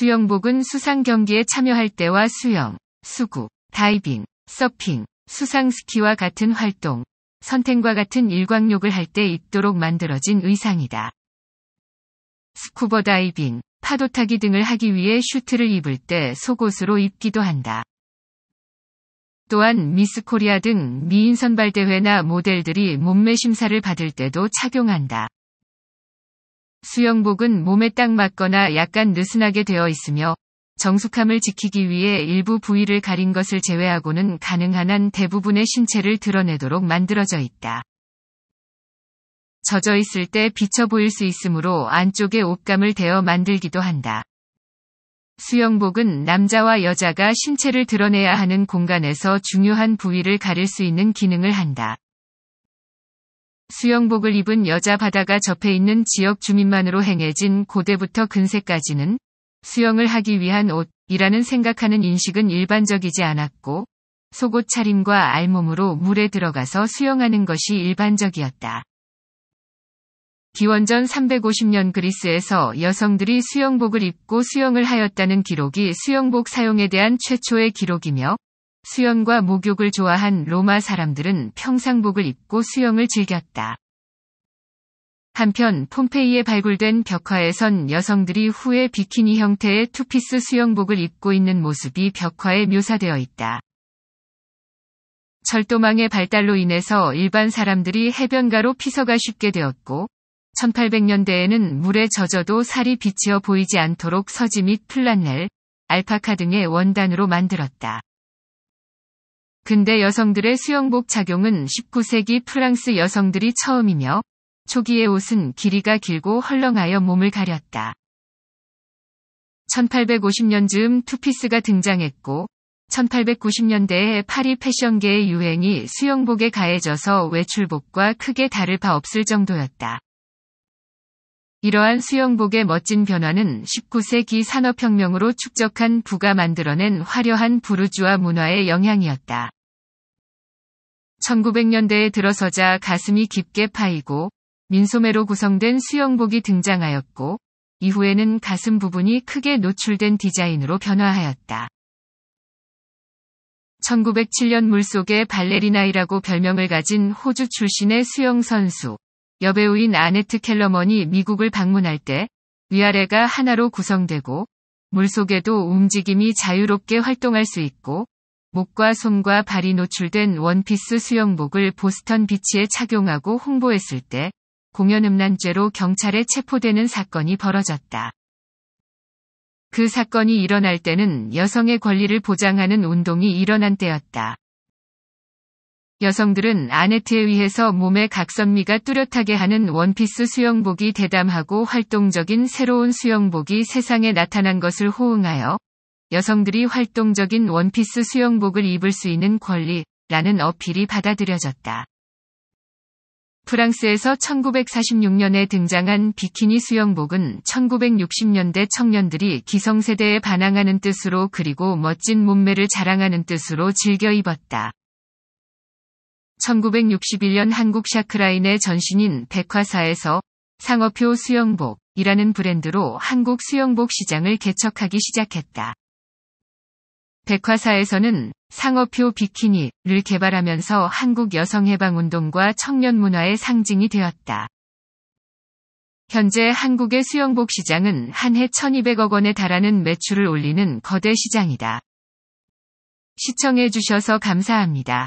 수영복은 수상 경기에 참여할 때와 수영, 수구, 다이빙, 서핑, 수상 스키와 같은 활동, 선택과 같은 일광욕을 할 때 입도록 만들어진 의상이다. 스쿠버 다이빙, 파도 타기 등을 하기 위해 슈트를 입을 때 속옷으로 입기도 한다. 또한 미스 코리아 등 미인 선발대회나 모델들이 몸매 심사를 받을 때도 착용한다. 수영복은 몸에 딱 맞거나 약간 느슨하게 되어 있으며 정숙함을 지키기 위해 일부 부위를 가린 것을 제외하고는 가능한 한 대부분의 신체를 드러내도록 만들어져 있다. 젖어 있을 때 비쳐 보일 수 있으므로 안쪽에 옷감을 대어 만들기도 한다. 수영복은 남자와 여자가 신체를 드러내야 하는 공간에서 중요한 부위를 가릴 수 있는 기능을 한다. 수영복을 입은 여자 바다가 접해 있는 지역 주민만으로 행해진 고대부터 근세까지는 수영을 하기 위한 옷이라는 생각하는 인식은 일반적이지 않았고 속옷 차림과 알몸으로 물에 들어가서 수영하는 것이 일반적이었다. 기원전 350년 그리스에서 여성들이 수영복을 입고 수영을 하였다는 기록이 수영복 사용에 대한 최초의 기록이며 수영과 목욕을 좋아한 로마 사람들은 평상복을 입고 수영을 즐겼다. 한편 폼페이에 발굴된 벽화에선 여성들이 후에 비키니 형태의 투피스 수영복을 입고 있는 모습이 벽화에 묘사되어 있다. 절도망의 발달로 인해서 일반 사람들이 해변가로 피서가 쉽게 되었고, 1800년대에는 물에 젖어도 살이 비치어 보이지 않도록 서지 및 플란넬, 알파카 등의 원단으로 만들었다. 근데 여성들의 수영복 착용은 19세기 프랑스 여성들이 처음이며 초기의 옷은 길이가 길고 헐렁하여 몸을 가렸다. 1850년 즈음 투피스가 등장했고 1890년대에 파리 패션계의 유행이 수영복에 가해져서 외출복과 크게 다를 바 없을 정도였다. 이러한 수영복의 멋진 변화는 19세기 산업혁명으로 축적한 부가 만들어낸 화려한 부르주아 문화의 영향이었다. 1900년대에 들어서자 가슴이 깊게 파이고 민소매로 구성된 수영복이 등장하였고 이후에는 가슴 부분이 크게 노출된 디자인으로 변화하였다. 1907년 물속의 발레리나이라고 별명을 가진 호주 출신의 수영선수, 여배우인 아네트 켈러먼이 미국을 방문할 때 위아래가 하나로 구성되고 물속에도 움직임이 자유롭게 활동할 수 있고 목과 손과 발이 노출된 원피스 수영복을 보스턴 비치에 착용하고 홍보했을 때 공연 음란죄로 경찰에 체포되는 사건이 벌어졌다. 그 사건이 일어날 때는 여성의 권리를 보장하는 운동이 일어난 때였다. 여성들은 아네트에 의해서 몸의 각선미가 뚜렷하게 하는 원피스 수영복이 대담하고 활동적인 새로운 수영복이 세상에 나타난 것을 호응하여 여성들이 활동적인 원피스 수영복을 입을 수 있는 권리라는 어필이 받아들여졌다. 프랑스에서 1946년에 등장한 비키니 수영복은 1960년대 청년들이 기성세대에 반항하는 뜻으로 그리고 멋진 몸매를 자랑하는 뜻으로 즐겨 입었다. 1961년 한국 샤크라인의 전신인 백화사에서 상어표 수영복이라는 브랜드로 한국 수영복 시장을 개척하기 시작했다. 백화사에서는 상어표 비키니를 개발하면서 한국 여성해방운동과 청년문화의 상징이 되었다. 현재 한국의 수영복 시장은 한 해 1200억 원에 달하는 매출을 올리는 거대 시장이다. 시청해주셔서 감사합니다.